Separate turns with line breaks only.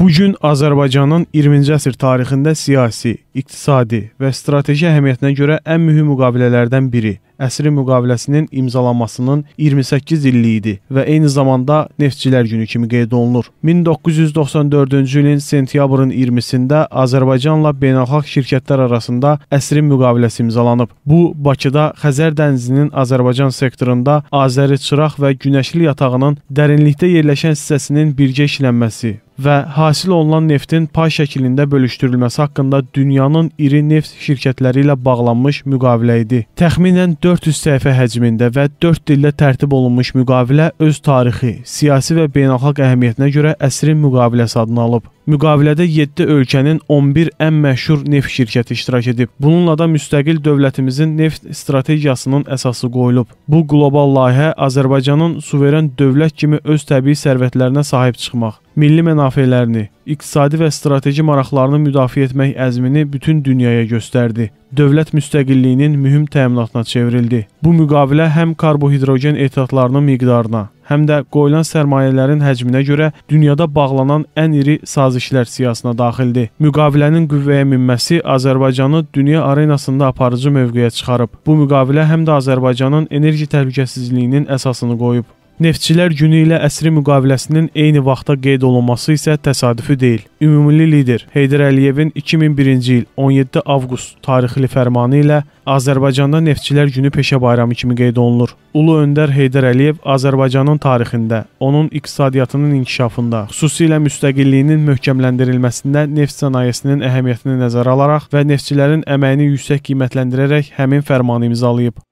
Bu gün Azərbaycanın 20-ci əsr tarixində siyasi, iqtisadi və strateji əhəmiyyətinə görə ən mühüm müqavilələrdən biri əsrin müqaviləsinin imzalanmasının 28 illiyidir və eyni zamanda Neftçilər Günü kimi qeyd olunur. 1994-cü ilin sentyabrın 20-sində Azərbaycanla beynəlxalq şirkətlər arasında əsrin müqaviləsi imzalanıb. Bu Bakıda Xəzər dənizinin Azərbaycan sektorunda Azəri çıraq və Günəşli yatağının dərinlikdə yerləşən hissəsinin birgə işlənməsi və hasil olunan neftin pay şəklində bölüşdürülməsi haqqında dünyanın iri neft şirkətləri ilə bağlanmış müqavilə idi. Təxminən 400 səhifə həcmində və 4 dildə tərtib olunmuş müqavilə öz tarixi, siyasi və beynəlxalq əhəmiyyətinə görə əsrin müqaviləsi adını alıb. Müqavilədə 7 ölkənin 11 ən məşhur neft şirkəti iştirak edib. Bununla da müstəqil dövlətimizin neft strategiyasının əsası qoyulub. Bu qlobal layihə Azərbaycanın suveren dövlət kimi öz təbii sərvətlərinə sahib çıxmaq, milli mənafelərini, iqtisadi və strateji maraqlarını müdafiə etmək əzmini bütün dünyaya göstərdi. Dövlət müstəqilliyinin mühüm təminatına çevrildi. Bu müqavilə həm karbohidrogen ehtiyatlarının miqdarına, həm də qoyulan sərmayələrin həcminə görə dünyada bağlanan ən iri sazişlər siyasına daxildir. Müqavilənin qüvvəyə minməsi Azərbaycanı dünya arenasında aparıcı mövqeyə çıxarıb. Bu müqavilə həm də Azərbaycanın enerji təhlükəsizliyinin əsasını qoyub. Neftçilər günü ilə əsri müqaviləsinin eyni vaxtda qeyd olunması isə təsadüfi deyil. Ümumili lider Heydər Əliyevin 2001-ci il 17 avqust tarixli fərmanı ilə Azərbaycanda Neftçilər günü peşə bayramı kimi qeyd olunur. Ulu öndər Heydər Əliyev Azərbaycanın tarixində, onun iqtisadiyyatının inkişafında, xüsusilə müstəqilliyinin möhkəmləndirilməsində neft sənayesinin əhəmiyyətini nəzərə alaraq və neftçilərin əməyini yüksək qiymətləndirərək həmin fərmanı imzalayıb.